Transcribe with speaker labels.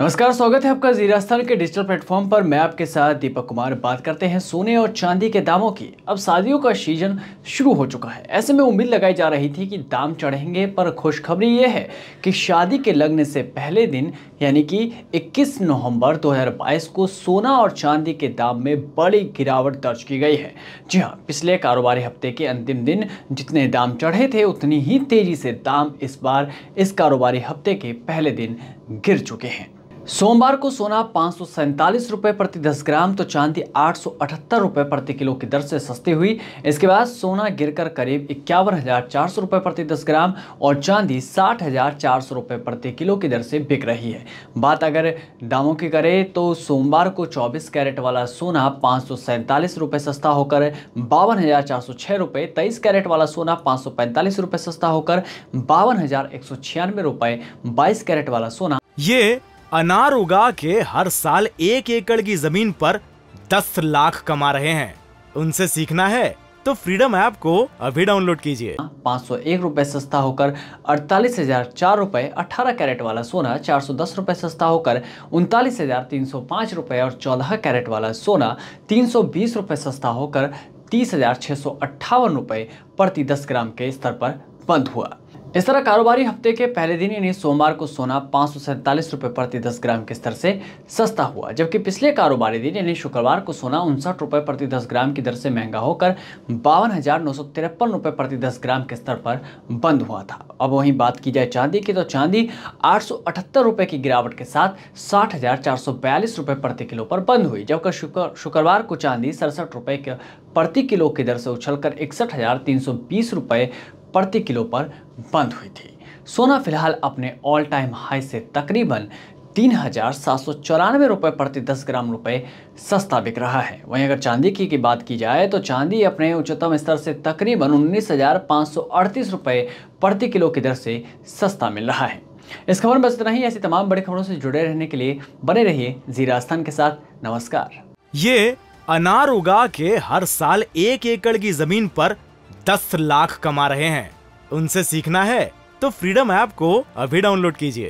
Speaker 1: नमस्कार स्वागत है आपका जीरास्थान के डिजिटल प्लेटफॉर्म पर मैं आपके साथ दीपक कुमार बात करते हैं सोने और चांदी के दामों की अब शादियों का सीजन शुरू हो चुका है ऐसे में उम्मीद लगाई जा रही थी कि दाम चढ़ेंगे पर खुशखबरी ये है कि शादी के लगने से पहले दिन यानी कि 21 नवंबर 2022 को सोना और चांदी के दाम में बड़ी गिरावट दर्ज की गई है जी हाँ पिछले कारोबारी हफ्ते के अंतिम दिन जितने दाम चढ़े थे उतनी ही तेज़ी से दाम इस बार इस कारोबारी हफ्ते के पहले दिन गिर चुके हैं सोमवार को सोना पाँच रुपए प्रति 10 ग्राम तो चांदी आठ रुपए प्रति किलो की दर से सस्ती हुई इसके बाद सोना गिरकर करीब इक्यावन हजार रुपए प्रति 10 ग्राम और चांदी साठ हजार रुपए प्रति किलो की दर से बिक रही है बात अगर दामों की करें तो सोमवार को 24 कैरेट वाला सोना पाँच रुपए सस्ता होकर बावन हजार रुपए तेईस कैरेट वाला सोना पाँच रुपए सस्ता
Speaker 2: होकर बावन हजार रुपए बाईस कैरेट वाला सोना ये अनार उगा के हर साल एक एकड़ की जमीन पर दस लाख कमा रहे हैं उनसे सीखना है तो फ्रीडम ऐप को अभी डाउनलोड कीजिए पाँच सौ एक रूपए
Speaker 1: सस्ता होकर अड़तालीस हजार चार रूपए अठारह कैरेट वाला सोना चार सौ दस रूपए सस्ता होकर उनतालीस हजार तीन सौ पाँच रूपए और चौदह कैरेट वाला सोना तीन सौ बीस रूपए सस्ता होकर तीस हजार छह सौ अट्ठावन रूपए प्रति दस ग्राम के स्तर पर बंद हुआ इस तरह कारोबारी हफ्ते के पहले दिन यानी सोमवार को सोना पाँच सौ सैंतालीस रुपये प्रति दस ग्राम के स्तर से सस्ता हुआ जबकि पिछले कारोबारी दिन यानी शुक्रवार को सोना उनसठ रुपए प्रति 10 ग्राम की दर से महंगा होकर बावन हज़ार नौ सौ तिरपन प्रति दस ग्राम के स्तर पर बंद हुआ था अब वहीं बात की जाए चांदी की तो चांदी आठ सौ अठहत्तर की गिरावट के साथ साठ हज़ार चार सौ बयालीस प्रति किलो पर बंद हुई जबकि शुक्रवार को चांदी सड़सठ रुपए प्रति किलो की दर से उछलकर इकसठ हज़ार तीन सौ बीस प्रति किलो पर बंद हुई थी सोना फिलहाल अपने ऑल टाइम हाई से तकरीबन तीन हज़ार सात सौ चौरानवे रुपये प्रति दस ग्राम रुपए सस्ता बिक रहा है वहीं अगर चांदी की, की बात की जाए तो चांदी अपने उच्चतम स्तर से तकरीबन उन्नीस हज़ार पाँच सौ अड़तीस रुपये प्रति किलो की दर से सस्ता मिल रहा है इस खबर में बस इतना ही ऐसी तमाम बड़ी खबरों से जुड़े रहने
Speaker 2: के लिए बने रहिए जी राजस्थान के साथ नमस्कार ये अनार उगा के हर साल एक एकड़ की जमीन पर दस लाख कमा रहे हैं उनसे सीखना है तो फ्रीडम ऐप को अभी डाउनलोड कीजिए